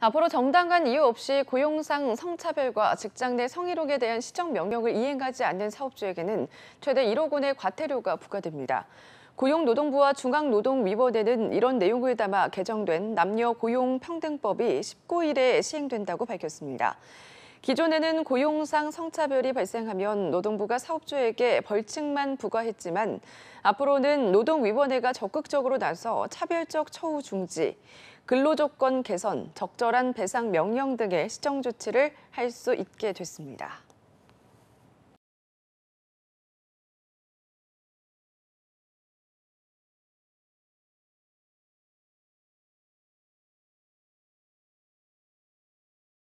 앞으로 정당 간 이유 없이 고용상 성차별과 직장 내 성희롱에 대한 시정 명령을 이행하지 않는 사업주에게는 최대 1억 원의 과태료가 부과됩니다. 고용노동부와 중앙노동위원회는 이런 내용을 담아 개정된 남녀 고용평등법이 19일에 시행된다고 밝혔습니다. 기존에는 고용상 성차별이 발생하면 노동부가 사업주에게 벌칙만 부과했지만 앞으로는 노동위원회가 적극적으로 나서 차별적 처우 중지, 근로조건 개선, 적절한 배상 명령 등의 시정 조치를 할 수 있게 됐습니다.